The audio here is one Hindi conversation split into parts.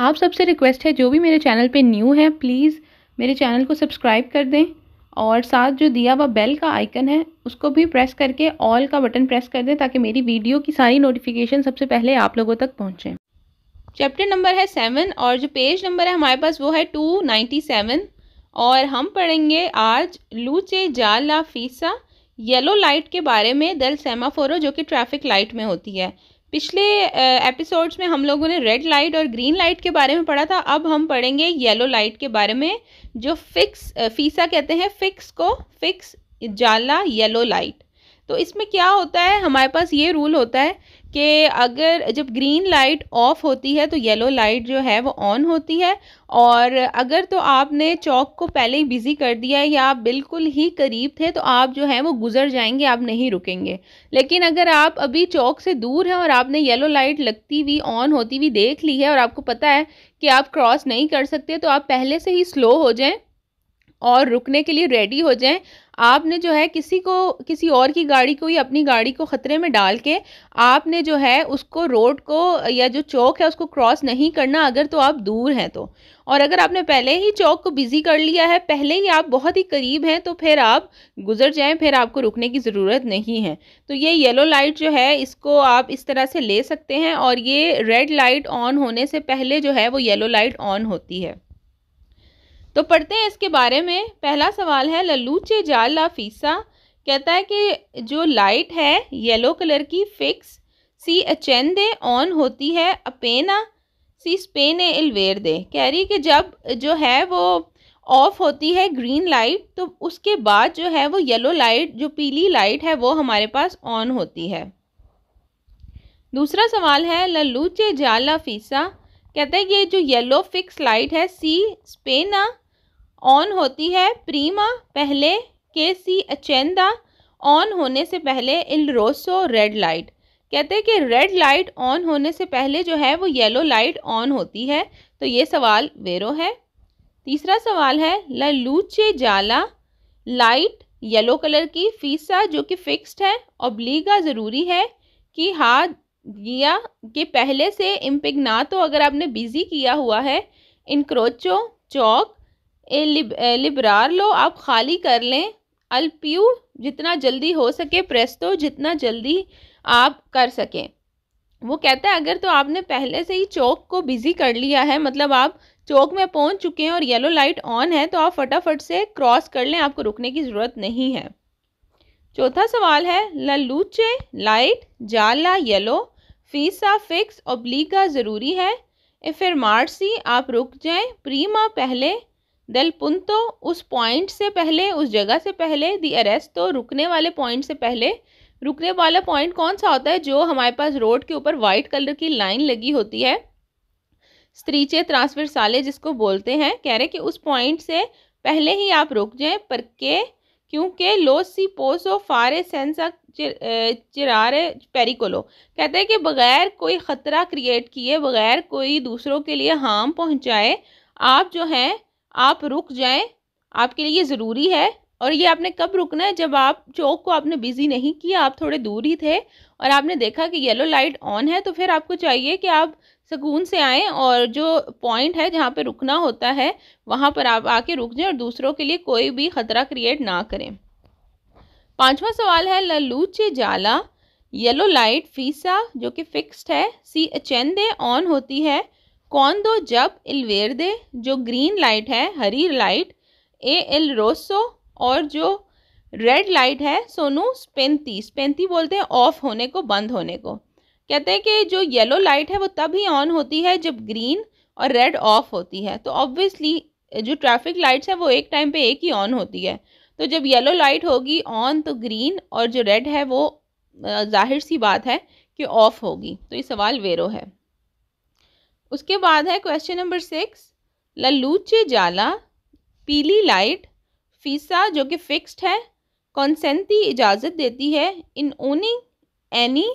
आप सबसे रिक्वेस्ट है जो भी मेरे चैनल पे न्यू है प्लीज़ मेरे चैनल को सब्सक्राइब कर दें और साथ जो दिया हुआ बेल का आइकन है उसको भी प्रेस करके ऑल का बटन प्रेस कर दें ताकि मेरी वीडियो की सारी नोटिफिकेशन सबसे पहले आप लोगों तक पहुँचें चैप्टर नंबर है सेवन और जो पेज नंबर है हमारे पास वो है टू नाइन्टी सेवन और हम पढ़ेंगे आज लूचे जाला फीसा येलो लाइट के बारे में दल सेमाफोरो जो कि ट्रैफिक लाइट में होती है पिछले एपिसोड्स में हम लोगों ने रेड लाइट और ग्रीन लाइट के बारे में पढ़ा था अब हम पढ़ेंगे येलो लाइट के बारे में जो फिक्स फीसा कहते हैं फिक्स को फिक्स जाला येलो लाइट तो इसमें क्या होता है हमारे पास ये रूल होता है कि अगर जब ग्रीन लाइट ऑफ होती है तो येलो लाइट जो है वो ऑन होती है और अगर तो आपने चौक को पहले ही बिज़ी कर दिया है या आप बिल्कुल ही करीब थे तो आप जो है वो गुजर जाएंगे आप नहीं रुकेंगे लेकिन अगर आप अभी चौक से दूर हैं और आपने येलो लाइट लगती हुई ऑन होती हुई देख ली है और आपको पता है कि आप क्रॉस नहीं कर सकते तो आप पहले से ही स्लो हो जाएँ और रुकने के लिए रेडी हो जाएं आपने जो है किसी को किसी और की गाड़ी को या अपनी गाड़ी को ख़तरे में डाल के आपने जो है उसको रोड को या जो चौक है उसको क्रॉस नहीं करना अगर तो आप दूर हैं तो और अगर आपने पहले ही चौक को बिज़ी कर लिया है पहले ही आप बहुत ही करीब हैं तो फिर आप गुजर जाएं फिर आपको रुकने की ज़रूरत नहीं है तो ये येलो लाइट जो है इसको आप इस तरह से ले सकते हैं और ये रेड लाइट ऑन होने से पहले जो है वो येलो लाइट ऑन होती है तो पढ़ते हैं इसके बारे में पहला सवाल है ललूचे जाल ला फीसा कहता है कि जो लाइट है येलो कलर की फिक्स सी अचेंदे ऑन होती है अपेना सी स्पेन एलवेर दे कह रही कि जब जो है वो ऑफ होती है ग्रीन लाइट तो उसके बाद जो है वो येलो लाइट जो पीली लाइट है वो हमारे पास ऑन होती है दूसरा सवाल है ललूचे जाल फीसा कहते हैं ये जो येलो फिक्स लाइट है सी स्पेना ऑन होती है प्रीमा पहले के सी अचेंदा ऑन होने से पहले इल रोसो रेड लाइट कहते हैं कि रेड लाइट ऑन होने से पहले जो है वो येलो लाइट ऑन होती है तो ये सवाल वेरो है तीसरा सवाल है ल लूचे जाला लाइट येलो कलर की फीसा जो कि फिक्स्ड है ओब्लीगा ज़रूरी है कि हाथ गिया के पहले से इम्पिगना तो अगर आपने बिज़ी किया हुआ है इनक्रोचो चौक ए लिब ए लिबरार लो आप खाली कर लें अल्प्यू जितना जल्दी हो सके प्रेस्तो जितना जल्दी आप कर सकें वो कहता है अगर तो आपने पहले से ही चौक को बिज़ी कर लिया है मतलब आप चौक में पहुंच चुके हैं और येलो लाइट ऑन है तो आप फटाफट से क्रॉस कर लें आपको रुकने की ज़रूरत नहीं है चौथा सवाल है ललूचे लाइट जाला येलो फीसा फिक्स ओब्लीगा ज़रूरी है फिर मार्सी आप रुक जाएं प्रीमा पहले दल पुंतो उस पॉइंट से पहले उस जगह से पहले दी अरेस्ट तो रुकने वाले पॉइंट से पहले रुकने वाला पॉइंट कौन सा होता है जो हमारे पास रोड के ऊपर वाइट कलर की लाइन लगी होती है स्त्रीचे ट्रांसफर साले जिसको बोलते हैं कह रहे कि उस पॉइंट से पहले ही आप रुक जाएं पर के क्योंकि लो सी पोसो फारे सेंसा चिरारे पेरिकोलो कहते हैं कि बगैर कोई ख़तरा क्रिएट किए बगैर कोई दूसरों के लिए हार्म पहुंचाए आप जो हैं आप रुक जाएं आपके लिए ज़रूरी है और ये आपने कब रुकना है जब आप चौक को आपने बिज़ी नहीं किया आप थोड़े दूर ही थे और आपने देखा कि येलो लाइट ऑन है तो फिर आपको चाहिए कि आप सुकून से आएँ और जो पॉइंट है जहाँ पर रुकना होता है वहाँ पर आप आके रुक जाएँ और दूसरों के लिए कोई भी ख़तरा क्रिएट ना करें पांचवा सवाल है ललूचे जाला येलो लाइट फीसा जो कि फिक्स्ड है सी अचेंदे ऑन होती है कौन दो जब इल वेरदे जो ग्रीन लाइट है हरी लाइट ए इल रोसो और जो रेड लाइट है सोनू स्पेंती स्पेंती बोलते हैं ऑफ होने को बंद होने को कहते हैं कि जो येलो लाइट है वो तभी ऑन होती है जब ग्रीन और रेड ऑफ होती है तो ऑब्वियसली जो ट्रैफिक लाइट्स है वो एक टाइम पे एक ही ऑन होती है तो जब येलो लाइट होगी ऑन तो ग्रीन और जो रेड है वो जाहिर सी बात है कि ऑफ होगी तो ये सवाल वेरो है उसके बाद है क्वेश्चन नंबर सिक्स ललूचे जाला पीली लाइट फीसा जो कि फिक्स्ड है कॉन्सेंती इजाज़त देती है इन ओनिंग एनी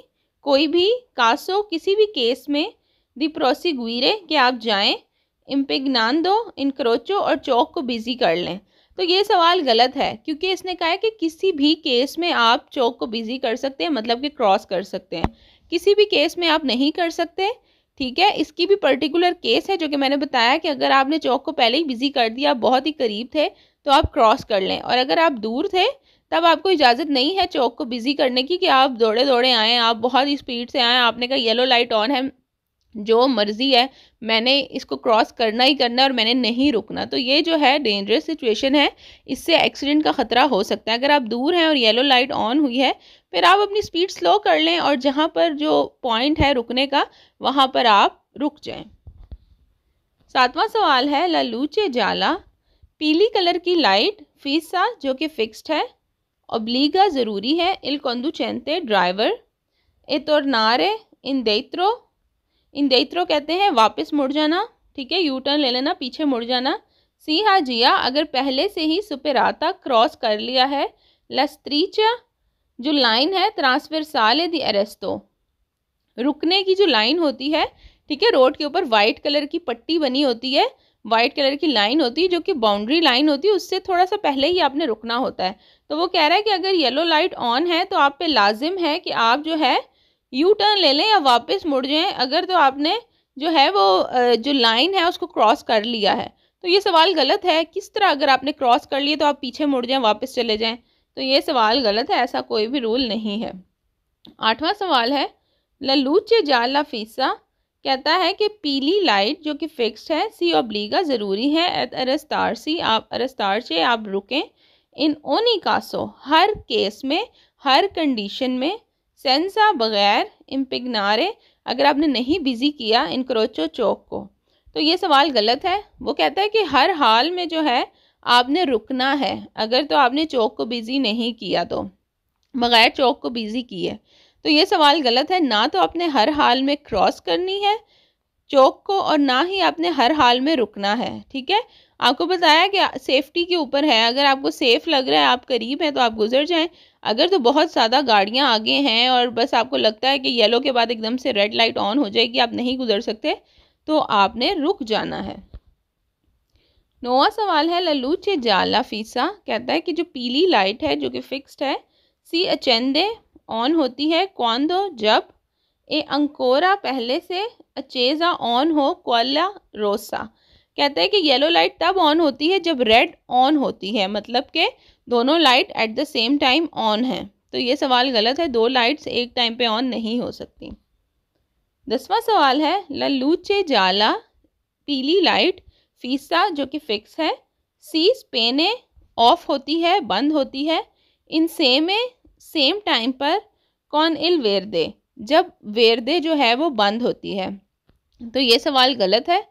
कोई भी कासो किसी भी केस में दी प्रोसिगुरे कि आप जाएं इम्पिगनान दो इनक्रोचो और चौक को बिज़ी कर लें तो ये सवाल गलत है क्योंकि इसने कहा है कि किसी भी केस में आप चौक को बिज़ी कर सकते हैं मतलब कि क्रॉस कर सकते हैं किसी भी केस में आप नहीं कर सकते ठीक है इसकी भी पर्टिकुलर केस है जो कि मैंने बताया कि अगर आपने चौक को पहले ही बिजी कर दिया आप बहुत ही करीब थे तो आप क्रॉस कर लें और अगर आप दूर थे तब आपको इजाज़त नहीं है चौक को बिज़ी करने की कि आप दौड़े दौड़े आएँ आप बहुत ही स्पीड से आएँ आपने कहा येलो लाइट ऑन है जो मर्ज़ी है मैंने इसको क्रॉस करना ही करना है और मैंने नहीं रुकना तो ये जो है डेंजरस सिचुएशन है इससे एक्सीडेंट का ख़तरा हो सकता है अगर आप दूर हैं और येलो लाइट ऑन हुई है फिर आप अपनी स्पीड स्लो कर लें और जहाँ पर जो पॉइंट है रुकने का वहाँ पर आप रुक जाएं सातवां सवाल है ललूचे जाला पीली कलर की लाइट फीसा जो कि फिक्स्ड है ओब्लीगा ज़रूरी है इल चैनते ड्राइवर ए नारे इन देत्रो इन दैत्रो कहते हैं वापस मुड़ जाना ठीक है यू टर्न ले लेना पीछे मुड़ जाना सिंहा जिया अगर पहले से ही सुपेराता क्रॉस कर लिया है लस्त्रीचा जो लाइन है ट्रांसफर साले दी अरेस्तो रुकने की जो लाइन होती है ठीक है रोड के ऊपर वाइट कलर की पट्टी बनी होती है वाइट कलर की लाइन होती है जो कि बाउंड्री लाइन होती है उससे थोड़ा सा पहले ही आपने रुकना होता है तो वो कह रहा है कि अगर येलो लाइट ऑन है तो आप पे लाजिम है कि आप जो है यू टर्न ले लें या वापस मुड़ जाएं अगर तो आपने जो है वो जो लाइन है उसको क्रॉस कर लिया है तो ये सवाल गलत है किस तरह अगर आपने क्रॉस कर लिया तो आप पीछे मुड़ जाएं वापस चले जाएं तो ये सवाल गलत है ऐसा कोई भी रूल नहीं है आठवां सवाल है ललूचे जाला फीसा कहता है कि पीली लाइट जो कि फिक्स्ड है सी ओब्लीगा ज़रूरी है एट अरस्तार सी आप अरस्तार से आप रुकें इन ओनी कासो हर केस में हर कंडीशन में सेंसा बगैर इम्पिगनारे अगर आपने नहीं बिज़ी किया इनक्रोचो चौक को तो ये सवाल गलत है वो कहता है कि हर हाल में जो है आपने रुकना है अगर तो आपने चौक को बिज़ी नहीं किया तो बगैर चौक को बिज़ी किए तो ये सवाल गलत है ना तो आपने हर हाल में क्रॉस करनी है चौक को और ना ही आपने हर हाल में रुकना है ठीक है आपको बताया कि सेफ्टी के ऊपर है अगर आपको सेफ़ लग रहा है आप करीब हैं तो आप गुजर जाएं अगर तो बहुत ज़्यादा गाड़ियां आगे हैं और बस आपको लगता है कि येलो के बाद एकदम से रेड लाइट ऑन हो जाएगी आप नहीं गुजर सकते तो आपने रुक जाना है नोवा सवाल है चे जाला फीसा कहता है कि जो पीली लाइट है जो कि फिक्स्ड है सी अचेंदे ऑन होती है कौन दो जब ए अंकोरा पहले से अचेजा ऑन हो क्वाला रोसा कहते हैं कि येलो लाइट तब ऑन होती है जब रेड ऑन होती है मतलब के दोनों light at the same time on है तो ये सवाल गलत है दो लाइट्स एक टाइम पे ऑन नहीं हो सकती दसवां सवाल है लल्लूचे जाला पीली लाइट फीसा जो कि फिक्स है सीस पेने ऑफ होती है बंद होती है इन सेम सेम टाइम पर कौन इल वेर दे जब वेर दे जो है वो बंद होती है तो ये सवाल गलत है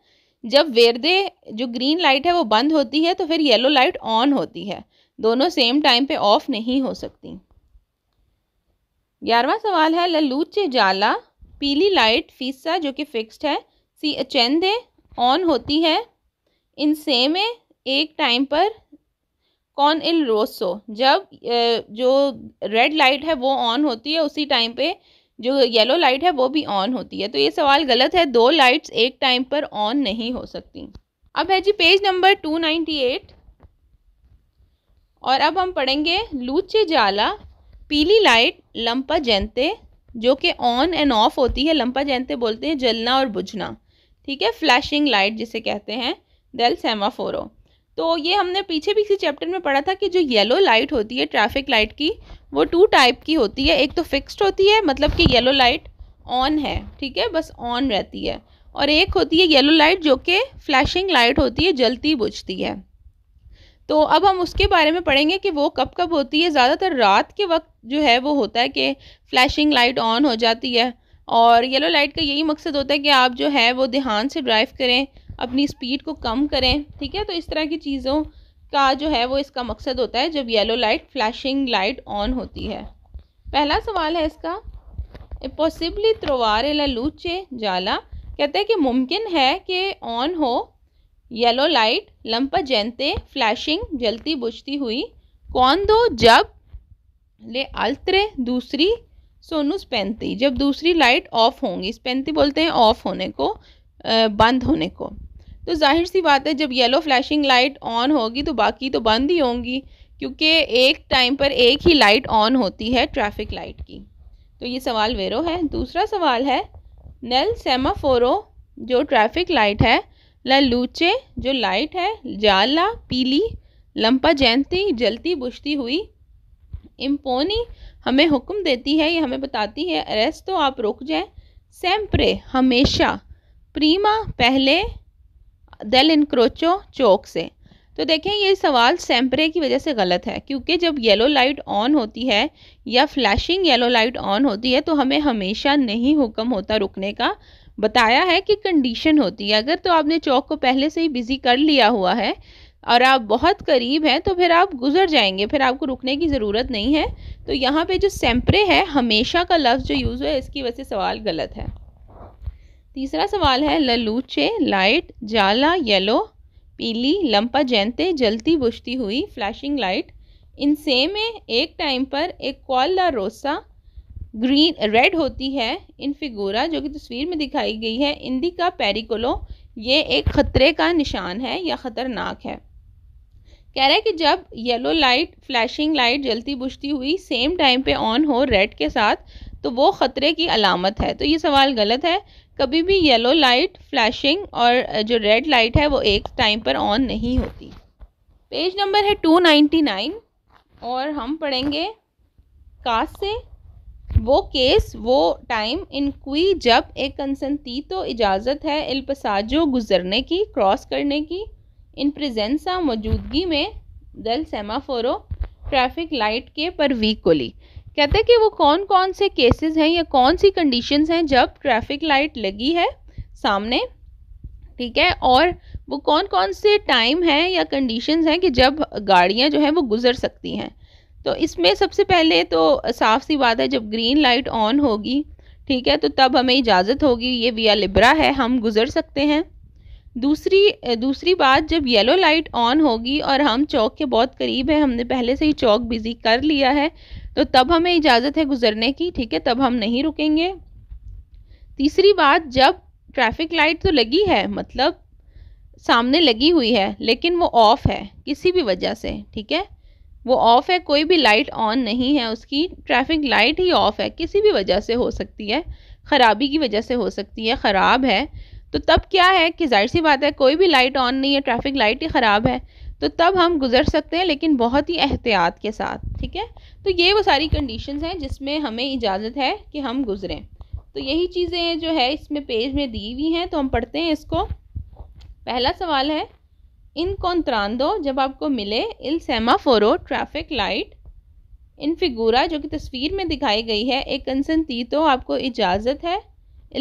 जब वेरदे जो ग्रीन लाइट है वो बंद होती है तो फिर येलो लाइट ऑन होती है दोनों सेम टाइम पे ऑफ नहीं हो सकती ग्यारहवा सवाल है ललूचे जाला पीली लाइट फीसा जो कि फिक्स्ड है सी अचेंदे ऑन होती है इन सेमे एक टाइम पर कौन इल रोसो जब जो रेड लाइट है वो ऑन होती है उसी टाइम पे जो येलो लाइट है वो भी ऑन होती है तो ये सवाल गलत है दो लाइट्स एक टाइम पर ऑन नहीं हो सकती अब है जी page number two ninety eight और अब हम पढ़ेंगे लूचे जाला पीली लाइट लंपा जैनते जो कि ऑन एंड ऑफ होती है लंपा जैनते बोलते हैं जलना और बुझना ठीक है फ्लैशिंग लाइट जिसे कहते हैं डेल सेमाफोरो तो ये हमने पीछे भी किसी चैप्टर में पढ़ा था कि जो येलो लाइट होती है ट्रैफिक लाइट की वो टू टाइप की होती है एक तो फिक्स्ड होती है मतलब कि येलो लाइट ऑन है ठीक है बस ऑन रहती है और एक होती है येलो लाइट जो कि फ्लैशिंग लाइट होती है जलती बुझती है तो अब हम उसके बारे में पढ़ेंगे कि वो कब कब होती है ज़्यादातर रात के वक्त जो है वो होता है कि फ्लैशिंग लाइट ऑन हो जाती है और येलो लाइट का यही मकसद होता है कि आप जो है वो ध्यान से ड्राइव करें अपनी स्पीड को कम करें ठीक है तो इस तरह की चीज़ों का जो है वो इसका मकसद होता है जब yellow light flashing light on होती है पहला सवाल है इसका पॉसिबली त्रोवार लूचे जाला कहते हैं कि मुमकिन है कि ऑन हो येलो लाइट लंपा जैनते फ्लैशिंग जलती बुझती हुई कौन दो जब ले अल्तरे दूसरी सोनू स्पेंती जब दूसरी लाइट ऑफ होंगी स्पेंती बोलते हैं ऑफ होने को बंद होने को तो जाहिर सी बात है जब येलो फ्लैशिंग लाइट ऑन होगी तो बाकी तो बंद ही होंगी क्योंकि एक टाइम पर एक ही लाइट ऑन होती है ट्रैफिक लाइट की तो ये सवाल वेरो है दूसरा सवाल है नल सेमाफोरो जो ट्रैफिक लाइट है लूचे जो लाइट है जाला पीली लंपा जैनती जलती बुझती हुई इम्पोनी हमें हुक्म देती है ये हमें बताती है अरेस्ट तो आप रुक जाएं सेम्परे हमेशा प्रीमा पहले दिल इनक्रोचो चौक से तो देखें ये सवाल सैम्परे की वजह से गलत है क्योंकि जब येलो लाइट ऑन होती है या फ्लैशिंग येलो लाइट ऑन होती है तो हमें हमेशा नहीं हुक्म होता रुकने का बताया है कि कंडीशन होती है अगर तो आपने चौक को पहले से ही बिज़ी कर लिया हुआ है और आप बहुत करीब हैं तो फिर आप गुजर जाएंगे फिर आपको रुकने की ज़रूरत नहीं है तो यहाँ पे जो सैम्परे है हमेशा का लफ्ज़ जो यूज़ हुआ है इसकी वजह से सवाल गलत है तीसरा सवाल है ललूचे लाइट जाला येलो पीली लंपा जैनते जलती बुझती हुई फ्लैशिंग लाइट इनसे में एक टाइम पर एक कॉल ला रोसा ग्रीन रेड होती है इन फिगोरा जो कि तस्वीर में दिखाई गई है इंडिका पेरिकोलो ये एक ख़तरे का निशान है या ख़तरनाक है कह रहा है कि जब येलो लाइट फ्लैशिंग लाइट जलती बुझती हुई सेम टाइम पे ऑन हो रेड के साथ तो वो ख़तरे की अलामत है तो ये सवाल गलत है कभी भी येलो लाइट फ्लैशिंग और जो रेड लाइट है वो एक टाइम पर ऑन नहीं होती पेज नंबर है टू नाइन्टी नाइन और हम पढ़ेंगे कास से वो केस वो टाइम इन क्वी जब एक कंसंती तो इजाज़त है इल्पसाजो गुजरने की क्रॉस करने की इन प्रेजेंसा मौजूदगी में दल सेमाफोरो ट्रैफिक लाइट के ली कहते हैं कि वो कौन कौन से केसेस हैं या कौन सी कंडीशंस हैं जब ट्रैफिक लाइट लगी है सामने ठीक है और वो कौन कौन से टाइम हैं या कंडीशंस हैं कि जब गाड़ियाँ जो हैं वो गुजर सकती हैं तो इसमें सबसे पहले तो साफ सी बात है जब ग्रीन लाइट ऑन होगी ठीक है तो तब हमें इजाज़त होगी ये विया लिब्रा है हम गुजर सकते हैं दूसरी दूसरी बात जब येलो लाइट ऑन होगी और हम चौक के बहुत करीब हैं हमने पहले से ही चौक बिज़ी कर लिया है तो तब हमें इजाज़त है गुजरने की ठीक है तब हम नहीं रुकेंगे तीसरी बात जब ट्रैफिक लाइट तो लगी है मतलब सामने लगी हुई है लेकिन वो ऑफ़ है किसी भी वजह से ठीक है वो ऑफ़ है कोई भी लाइट ऑन नहीं है उसकी ट्रैफिक लाइट ही ऑफ़ है किसी भी वजह से हो सकती है ख़राबी की वजह से हो सकती है ख़राब है तो तब क्या है कि जाहिर सी बात है कोई भी लाइट ऑन नहीं है ट्रैफिक लाइट ही ख़राब है तो तब हम गुज़र सकते हैं लेकिन बहुत ही एहतियात के साथ ठीक है तो ये वो सारी कंडीशंस हैं जिसमें हमें इजाज़त है कि हम गुज़रें तो यही चीज़ें जो है इसमें पेज में दी हुई हैं तो हम पढ़ते हैं इसको पहला सवाल है इन कॉन्त्रांदो जब आपको मिले इल सेमाफोरो ट्रैफिक लाइट इन फिगूरा जो कि तस्वीर में दिखाई गई है एक ती तो आपको इजाज़त है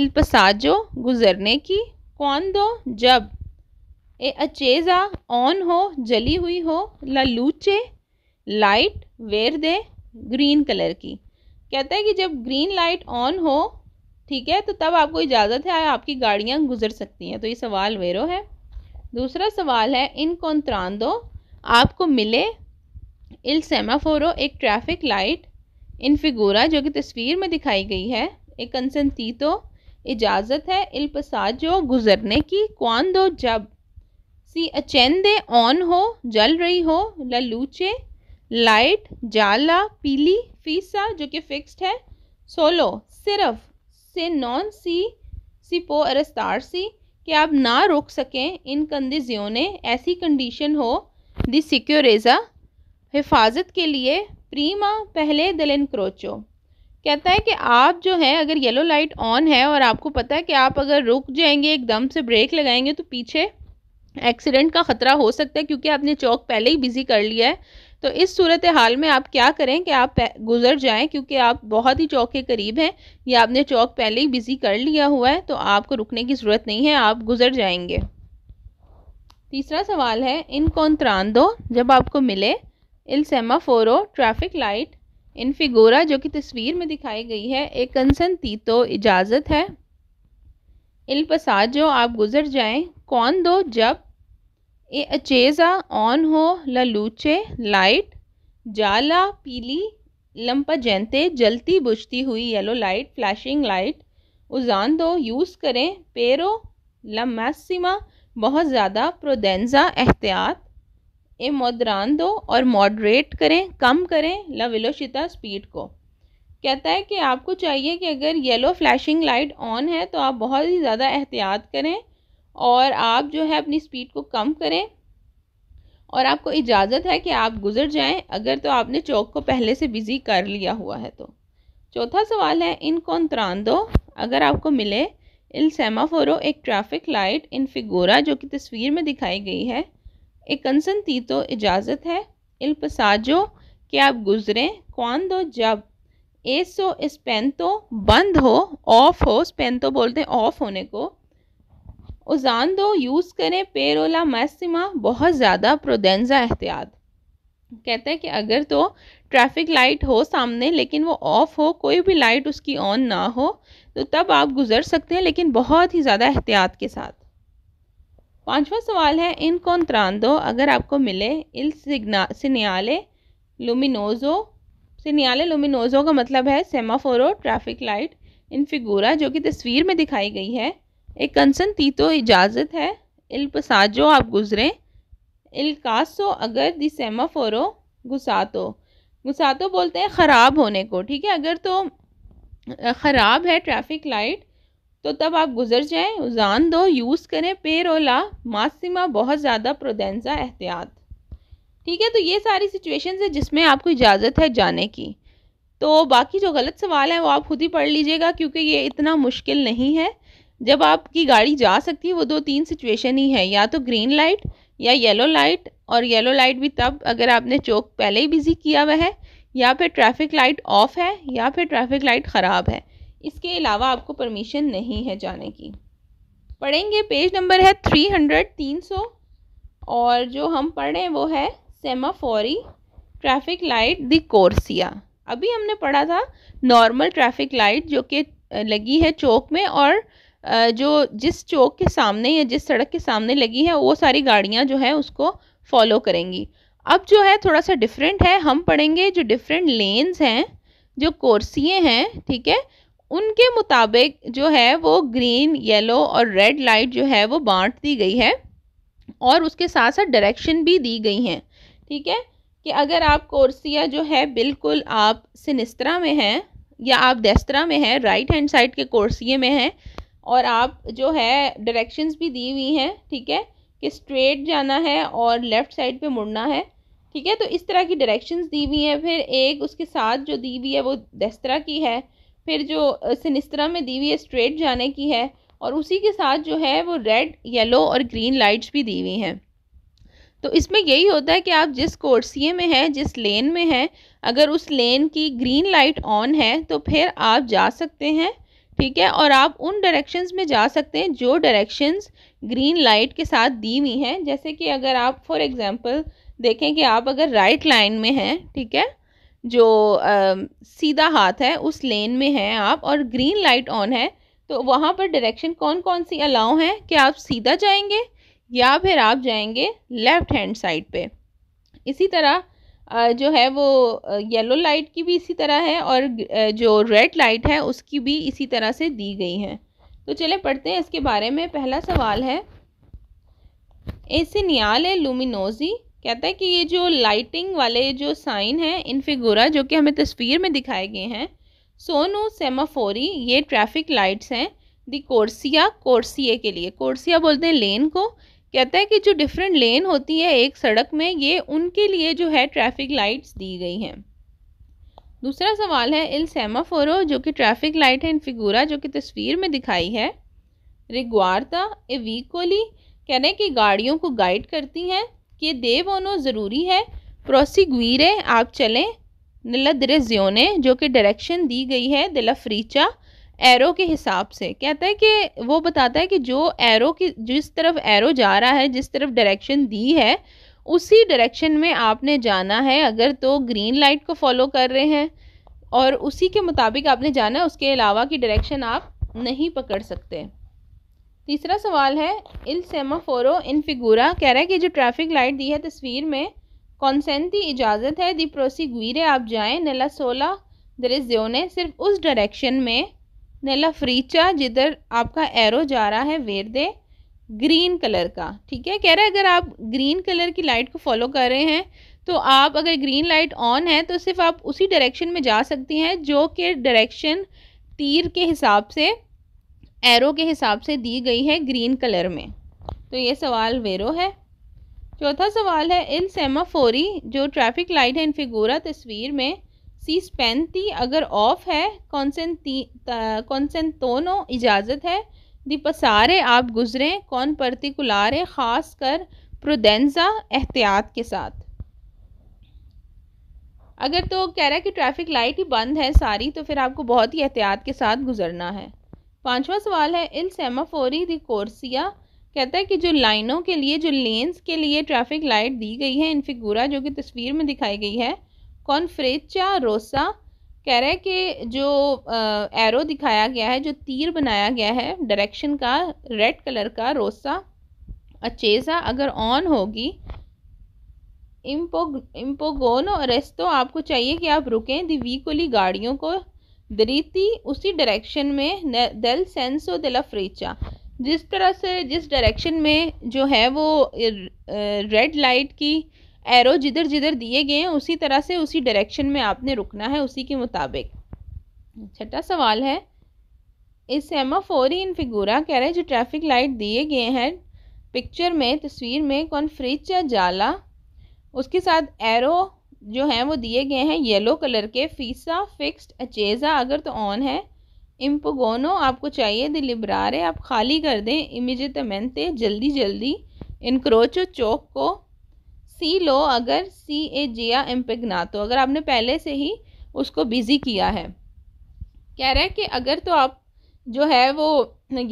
इल्पसाजो गुज़रने की कौन दो जब ए आ ऑन हो जली हुई हो ला लूचे लाइट वेर दे ग्रीन कलर की कहता है कि जब ग्रीन लाइट ऑन हो ठीक है तो तब आपको इजाज़त है आपकी गाड़ियाँ गुजर सकती हैं तो ये सवाल वेरो है दूसरा सवाल है इन कौन दो आपको मिले इल सेमाफोरो एक ट्रैफिक लाइट इन फिगोरा जो कि तस्वीर में दिखाई गई है एक कंसनतीतो इजाज़त है इल पसाजो गुजरने की कौन दो जब सी अ ऑन हो जल रही हो ललूचे लाइट जाला पीली फीसा जो कि फिक्स्ड है सोलो सिर्फ से नॉन सी सी पो अरेस्तार सी कि आप ना रोक सकें इन ने ऐसी कंडीशन हो दी सिक्योरेजा हिफाजत के लिए प्रीमा पहले दिल इनक्रोचो कहता है कि आप जो है अगर येलो लाइट ऑन है और आपको पता है कि आप अगर रुक जाएंगे एकदम से ब्रेक लगाएंगे तो पीछे एक्सीडेंट का ख़तरा हो सकता है क्योंकि आपने चौक पहले ही बिज़ी कर लिया है तो इस सूरत हाल में आप क्या करें कि आप गुजर जाएं क्योंकि आप बहुत ही चौक के करीब हैं या आपने चौक पहले ही बिज़ी कर लिया हुआ है तो आपको रुकने की ज़रूरत नहीं है आप गुजर जाएंगे तीसरा सवाल है इन कौन दो जब आपको मिले इल सेमाफोरो ट्रैफिक लाइट इन फिगोरा जो कि तस्वीर में दिखाई गई है एक कंसन तीतो इजाज़त है इल पसाज जो आप गुजर जाएँ कौन दो जब ए अचेजा ऑन हो ललूचे लाइट जाला पीली लम्पजेंते जलती बुझती हुई येलो लाइट फ्लैशिंग लाइट उजान दो यूज़ करें पेरो लमैसिमा बहुत ज़्यादा प्रोदेंजा एहतियात ए मोदरान दो और मॉडरेट करें कम करें लविलोशिता स्पीड को कहता है कि आपको चाहिए कि अगर येलो फ्लैशिंग लाइट ऑन है तो आप बहुत ही ज़्यादा एहतियात करें और आप जो है अपनी स्पीड को कम करें और आपको इजाज़त है कि आप गुजर जाएं अगर तो आपने चौक को पहले से बिज़ी कर लिया हुआ है तो चौथा सवाल है इन कौन दो अगर आपको मिले इल सेमाफोरो एक ट्रैफिक लाइट इन फिगोरा जो कि तस्वीर में दिखाई गई है एक कंसन तीतो इजाज़त है इल पसाजो कि आप गुजरें कौन दो जब एसो स्पेंतो बंद हो ऑफ हो स्पेंतो बोलते हैं ऑफ होने को दो यूज़ करें पेरोला मैसिमा बहुत ज़्यादा प्रोडेंजा एहतियात कहते हैं कि अगर तो ट्रैफिक लाइट हो सामने लेकिन वो ऑफ़ हो कोई भी लाइट उसकी ऑन ना हो तो तब आप गुज़र सकते हैं लेकिन बहुत ही ज़्यादा एहतियात के साथ पांचवा सवाल है इन कौन दो अगर आपको मिले इल सिग्ना सिनियाले लुमिनोज़ो सिनियाले लुमिनोज़ो का मतलब है सेमाफोरो ट्रैफिक लाइट इन फिगूरा जो कि तस्वीर में दिखाई गई है एक कंसन तो इजाज़त है इल पसाजो आप गुज़रें इल कासो अगर दी सेमाफोरो गुसातो गुसातो बोलते हैं ख़राब होने को ठीक है अगर तो ख़राब है ट्रैफिक लाइट तो तब आप गुज़र जाएं उजान दो यूज़ करें पेरोला मासिमा बहुत ज़्यादा प्रोडेंजा एहतियात ठीक है तो ये सारी सिचुएशन है जिसमें आपको इजाज़त है जाने की तो बाकी जो गलत सवाल है वो आप खुद ही पढ़ लीजिएगा क्योंकि ये इतना मुश्किल नहीं है जब आपकी गाड़ी जा सकती है वो दो तीन सिचुएशन ही है या तो ग्रीन लाइट या येलो लाइट और येलो लाइट भी तब अगर आपने चौक पहले ही बिज़ी किया हुआ है या फिर ट्रैफिक लाइट ऑफ है या फिर ट्रैफिक लाइट ख़राब है इसके अलावा आपको परमिशन नहीं है जाने की पढ़ेंगे पेज नंबर है थ्री हंड्रेड तीन सौ और जो हम पढ़ें वो है सेमाफोरी ट्रैफिक लाइट दी कोर्सिया अभी हमने पढ़ा था नॉर्मल ट्रैफिक लाइट जो कि लगी है चौक में और जो जिस चौक के सामने या जिस सड़क के सामने लगी है वो सारी गाड़ियाँ जो है उसको फॉलो करेंगी अब जो है थोड़ा सा डिफरेंट है हम पढ़ेंगे जो डिफरेंट लेन्स हैं जो कोर्सियाँ हैं ठीक है उनके मुताबिक जो है वो ग्रीन येलो और रेड लाइट जो है वो बांट दी गई है और उसके साथ साथ डायरेक्शन भी दी गई हैं ठीक है कि अगर आप कोर्सिया जो है बिल्कुल आप सिनिस्त्रा में हैं या आप दस्तरा में हैं राइट हैंड साइड के कोर्सिए में हैं और आप जो है डायरेक्शंस भी दी हुई हैं ठीक है कि स्ट्रेट जाना है और लेफ़्ट साइड पे मुड़ना है ठीक है तो इस तरह की डायरेक्शंस दी हुई हैं फिर एक उसके साथ जो दी हुई है वो दस्तरा की है फिर जो सिनिस्तरा में दी हुई है स्ट्रेट जाने की है और उसी के साथ जो है वो रेड येलो और ग्रीन लाइट्स भी दी हुई हैं तो इसमें यही होता है कि आप जिस कोर्सिए में हैं जिस लेन में हैं अगर उस लेन की ग्रीन लाइट ऑन है तो फिर आप जा सकते हैं ठीक है और आप उन डायरेक्शंस में जा सकते हैं जो डायरेक्शंस ग्रीन लाइट के साथ दी हुई हैं जैसे कि अगर आप फॉर एग्ज़ाम्पल देखें कि आप अगर राइट लाइन में हैं ठीक है जो आ, सीधा हाथ है उस लेन में हैं आप और ग्रीन लाइट ऑन है तो वहाँ पर डायरेक्शन कौन कौन सी अलाउ हैं कि आप सीधा जाएंगे या फिर आप जाएंगे लेफ़्ट हैंड साइड पे इसी तरह जो है वो येलो लाइट की भी इसी तरह है और जो रेड लाइट है उसकी भी इसी तरह से दी गई हैं तो चले पढ़ते हैं इसके बारे में पहला सवाल है ऐसे नियाल है लुमिनोजी कहता है कि ये जो लाइटिंग वाले जो साइन हैं इन फिगोरा जो कि हमें तस्वीर में दिखाए गए हैं सोनो सेमाफोरी ये ट्रैफिक लाइट्स हैं दी कोर्सिया कोर्सिए के लिए कोर्सिया बोलते हैं लेन को कहता है कि जो डिफरेंट लेन होती है एक सड़क में ये उनके लिए जो है ट्रैफिक लाइट्स दी गई हैं दूसरा सवाल है इल सेमाफोरो जो कि ट्रैफिक लाइट है इन फिगूरा जो कि तस्वीर में दिखाई है रिग्वारता एवीकोली कह रहे हैं कि गाड़ियों को गाइड करती हैं कि देवोनो ज़रूरी है प्रोसिगुरे आप चलें निला ज्योने जो कि डायरेक्शन दी गई है दिला फ्रीचा एरो के हिसाब से कहता है कि वो बताता है कि जो एरो की जिस तरफ एरो जा रहा है जिस तरफ डायरेक्शन दी है उसी डायरेक्शन में आपने जाना है अगर तो ग्रीन लाइट को फॉलो कर रहे हैं और उसी के मुताबिक आपने जाना है उसके अलावा की डायरेक्शन आप नहीं पकड़ सकते तीसरा सवाल है इल सेमाफोरो इन फिगूरा कह रहा है कि जो ट्रैफिक लाइट दी है तस्वीर में कॉन्सेंटी इजाज़त है दी प्रोसीगुरे आप जाएँ नला सोला दरिजोने सिर्फ उस डायरेक्शन में नेला फ्रीचा जिधर आपका एरो जा रहा है वेर दे ग्रीन कलर का ठीक है कह रहा है अगर आप ग्रीन कलर की लाइट को फॉलो कर रहे हैं तो आप अगर ग्रीन लाइट ऑन है तो सिर्फ आप उसी डायरेक्शन में जा सकती हैं जो कि डायरेक्शन तीर के हिसाब से एरो के हिसाब से दी गई है ग्रीन कलर में तो ये सवाल वेरो है चौथा सवाल है इन सेमाफोरी जो ट्रैफिक लाइट है इन फिगोरा तस्वीर में सी स्पेन थी अगर ऑफ है से दोनों इजाज़त है पसारे आप गुजरें कौन है ख़ास कर प्रोदेंजा एहतियात के साथ अगर तो कह रहा है कि ट्रैफिक लाइट ही बंद है सारी तो फिर आपको बहुत ही एहतियात के साथ गुजरना है पांचवा सवाल है इल सेमाफोरी दी कोर्सिया कहता है कि जो लाइनों के लिए जो लेंस के लिए ट्रैफिक लाइट दी गई है फिगूरा जो कि तस्वीर में दिखाई गई है कॉन्फ्रेचा रोसा कह रहे हैं कि जो एरो दिखाया गया है जो तीर बनाया गया है डायरेक्शन का रेड कलर का रोसा अचेजा अगर ऑन होगी इम्पो इम्पोगोनो रेस्तो आपको चाहिए कि आप रुकें वीकली गाड़ियों को दरीती उसी डायरेक्शन में दल सेंसो दिला फ्रेचा जिस तरह से जिस डायरेक्शन में जो है वो रेड लाइट की एरो जिधर जिधर दिए गए हैं उसी तरह से उसी डायरेक्शन में आपने रुकना है उसी के मुताबिक छठा सवाल है इस सेमाफोर इन फिगूरा कह रहे हैं जो ट्रैफिक लाइट दिए गए हैं पिक्चर में तस्वीर में कौन फ्रिज या जाला उसके साथ एरो जो हैं वो दिए गए हैं येलो कलर के फीसा फिक्स्ड अचेजा अगर तो ऑन है इम्पोगोनो आपको चाहिए दिलिब्रारे आप खाली कर दें इमिज तमनते जल्दी जल्दी इनक्रोचो चौक को सी लो अगर सी ए जिया तो अगर आपने पहले से ही उसको बिज़ी किया है कह रहा है कि अगर तो आप जो है वो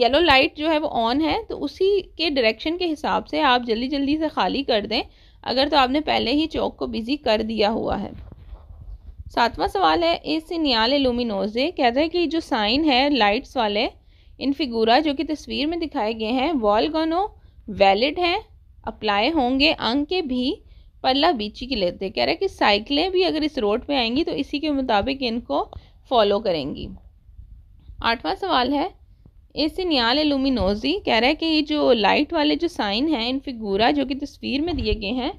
येलो लाइट जो है वो ऑन है तो उसी के डायरेक्शन के हिसाब से आप जल्दी जल्दी से खाली कर दें अगर तो आपने पहले ही चौक को बिज़ी कर दिया हुआ है सातवां सवाल है ए नियाल लुमिनोजे कहते हैं कि जो साइन है लाइट्स वाले इन फिगूरा जो कि तस्वीर में दिखाए गए हैं वॉलगनो वैलिड हैं अप्लाई होंगे अंक के भी पल्ला बीची के लेते कह रहे कि साइकिलें भी अगर इस रोड पे आएंगी तो इसी के मुताबिक इनको फॉलो करेंगी आठवां सवाल है ए सी नियाल एलुमिनोजी कह रहा है कि ये जो लाइट वाले जो साइन हैं इन फिगूरा जो कि तस्वीर में दिए गए हैं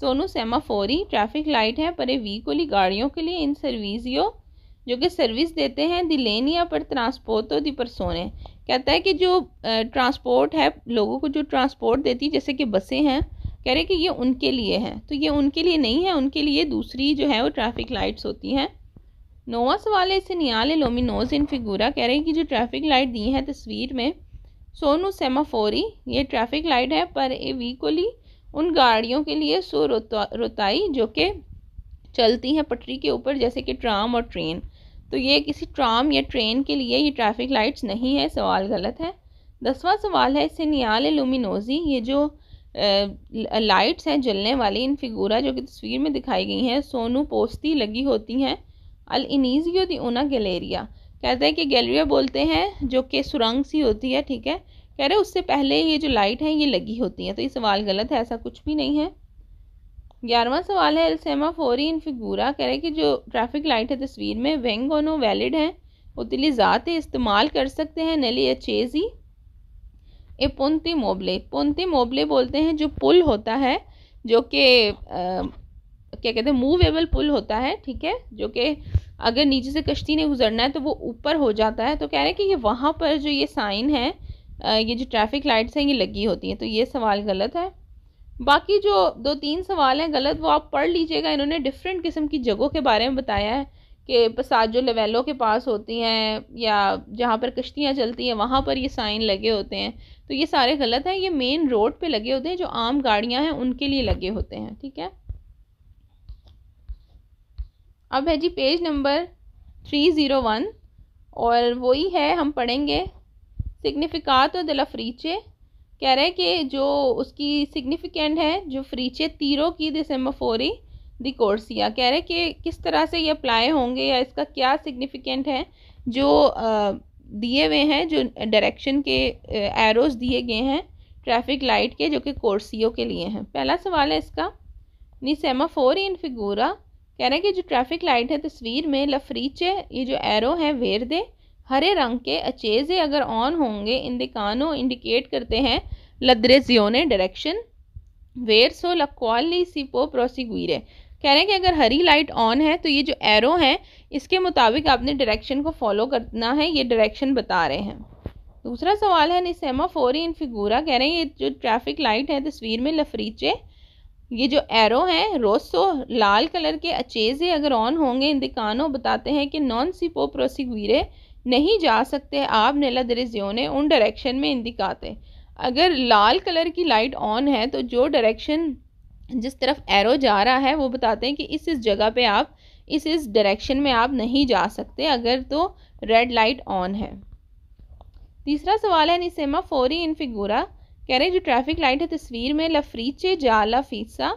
सोनू सेमाफोरी ट्रैफिक लाइट है परे वीकोली गाड़ियों के लिए इन सर्विसियो जो कि सर्विस देते हैं दिलेनिया पर ट्रांसपोर्टो तो दी परसोने कहता है कि जो ट्रांसपोर्ट है लोगों को जो ट्रांसपोर्ट देती जैसे कि बसें हैं कह रहे कि ये उनके लिए हैं तो ये उनके लिए नहीं है उनके लिए दूसरी जो है वो ट्रैफिक लाइट्स होती हैं नोवा सवाल से इसे नियाल लोमिनोज इन फिगूरा कह रहे हैं कि जो ट्रैफिक लाइट दी है तस्वीर में सोनू सेमाफोरी ये ट्रैफिक लाइट है पर ए वीकोली उन गाड़ियों के लिए सो रोता, रोताई जो कि चलती हैं पटरी के ऊपर जैसे कि ट्राम और ट्रेन तो ये किसी ट्राम या ट्रेन के लिए ये ट्रैफिक लाइट्स नहीं है सवाल गलत है दसवां सवाल है सिनियाल लुमिनोजी ये जो लाइट्स हैं जलने वाली इन फिगूरा जो कि तस्वीर में दिखाई गई हैं सोनू पोस्ती लगी होती हैं अल इनीजियो दी ऊना गलेरिया कहते हैं कि गैलरिया बोलते हैं जो कि सुरंग सी होती है ठीक है कह रहे उससे पहले ये जो लाइट हैं ये लगी होती हैं तो ये सवाल गलत है ऐसा कुछ भी नहीं है ग्यारहवा सवाल है फोरी इन फिगूरा कह रहे हैं कि जो ट्रैफिक लाइट है तस्वीर में वेंगोनो वैलिड है हैं उतलीजात इस्तेमाल कर सकते हैं नली अचेजी ए पुनती मोबले पुनती मोबले बोलते हैं जो पुल होता है जो कि क्या कहते हैं मूवेबल पुल होता है ठीक है जो कि अगर नीचे से कश्ती ने गुजरना है तो वो ऊपर हो जाता है तो कह रहे हैं कि ये वहाँ पर जो ये साइन है ये जो ट्रैफिक लाइट्स हैं ये लगी होती हैं तो ये सवाल गलत है बाकी जो दो तीन सवाल हैं गलत वो आप पढ़ लीजिएगा इन्होंने डिफरेंट किस्म की जगहों के बारे में बताया है कि पसाजो लेवेलों के पास होती हैं या जहाँ पर कश्तियाँ चलती हैं वहाँ पर ये साइन लगे होते हैं तो ये सारे गलत हैं ये मेन रोड पे लगे होते हैं जो आम गाड़ियाँ हैं उनके लिए लगे होते हैं ठीक है अब है जी page number three zero one और वही है हम पढ़ेंगे सिग्निफिकात और दलाफरीचे कह रहे हैं कि जो उसकी सिग्निफिकेंट है जो फ्रीचे तीरों की दिसम्बोरी दिकोर्सिया कह रहे हैं कि किस तरह से ये अप्लाई होंगे या इसका क्या सिग्निफिकेंट है जो दिए हुए हैं जो डायरेक्शन के एरोज दिए गए हैं ट्रैफिक लाइट के जो कि कोर्सियों के लिए हैं पहला सवाल है इसका नी सेमाफोर इन फिगूरा कह रहे हैं कि जो ट्रैफिक लाइट है तस्वीर में लफरीचे ये जो एरो हैं वेर दे हरे रंग के अचेजे अगर ऑन होंगे इन द कानो इंडिकेट करते हैं लद्रेजियोने डायरेक्शन वेर सो लक्वाली सिपो प्रोसिगुरे कह रहे हैं कि अगर हरी लाइट ऑन है तो ये जो एरो हैं इसके मुताबिक आपने डायरेक्शन को फॉलो करना है ये डायरेक्शन बता रहे हैं दूसरा सवाल है निसेमा फोरी इन फिगूरा कह रहे हैं ये जो ट्रैफिक लाइट है तस्वीर में लफरीचे ये जो एरो हैं रोसो लाल कलर के अचेजे अगर ऑन होंगे इन दिकानों बताते हैं कि नॉन सिपो प्रोसीगुरे नहीं जा सकते आप नेला दरेजियोने उन डायरेक्शन में इंदिकाते अगर लाल कलर की लाइट ऑन है तो जो डायरेक्शन जिस तरफ एरो जा रहा है वो बताते हैं कि इस इस जगह पे आप इस इस डायरेक्शन में आप नहीं जा सकते अगर तो रेड लाइट ऑन है तीसरा सवाल है निसेमा फोरी इन फिगूरा कह रहे जो ट्रैफिक लाइट है तस्वीर में लफरीचे जाला फीसा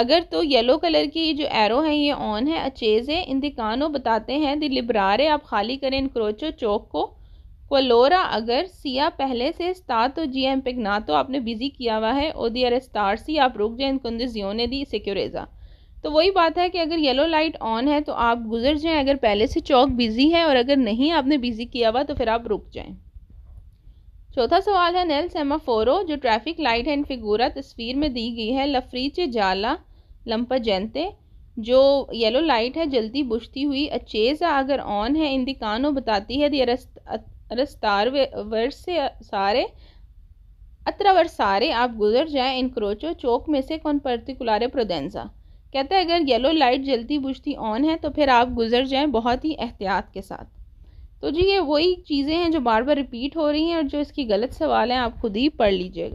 अगर तो येलो कलर की जो एरो है ये ऑन है अचेज है इन दिकानों बताते हैं द लिब्रारे आप खाली करें इनक्रोचो चौक को कोलोरा अगर सिया पहले से स्टार तो जी एम पिगनातो आपने बिजी किया हुआ है और दी अरे स्टार सी आप रुक जाए इनकुंदिजियो ने दी सिक्योरेजा तो वही बात है कि अगर येलो लाइट ऑन है तो आप गुजर जाएं अगर पहले से चौक बिजी है और अगर नहीं आपने बिजी किया हुआ तो फिर आप रुक जाएं चौथा सवाल है नेल सेमाफोरो जो ट्रैफिक लाइट है इन फिगूरा तस्वीर में दी गई है लफरीच जाला लंपा जैनते जो येलो लाइट है जल्दी बुझती हुई अचेजा अगर ऑन है इन दिकानो बताती है दी सारे अतरावर सारे आप गुजर जाएं इनक्रोचो चौक में से कौन पर्टिकुलारे प्रोडेंसा कहते हैं अगर येलो लाइट जल्दी बुझती ऑन है तो फिर आप गुजर जाएं बहुत ही एहतियात के साथ तो जी ये वही चीज़ें हैं जो बार बार रिपीट हो रही हैं और जो इसकी गलत सवाल हैं आप खुद ही पढ़ लीजिएगा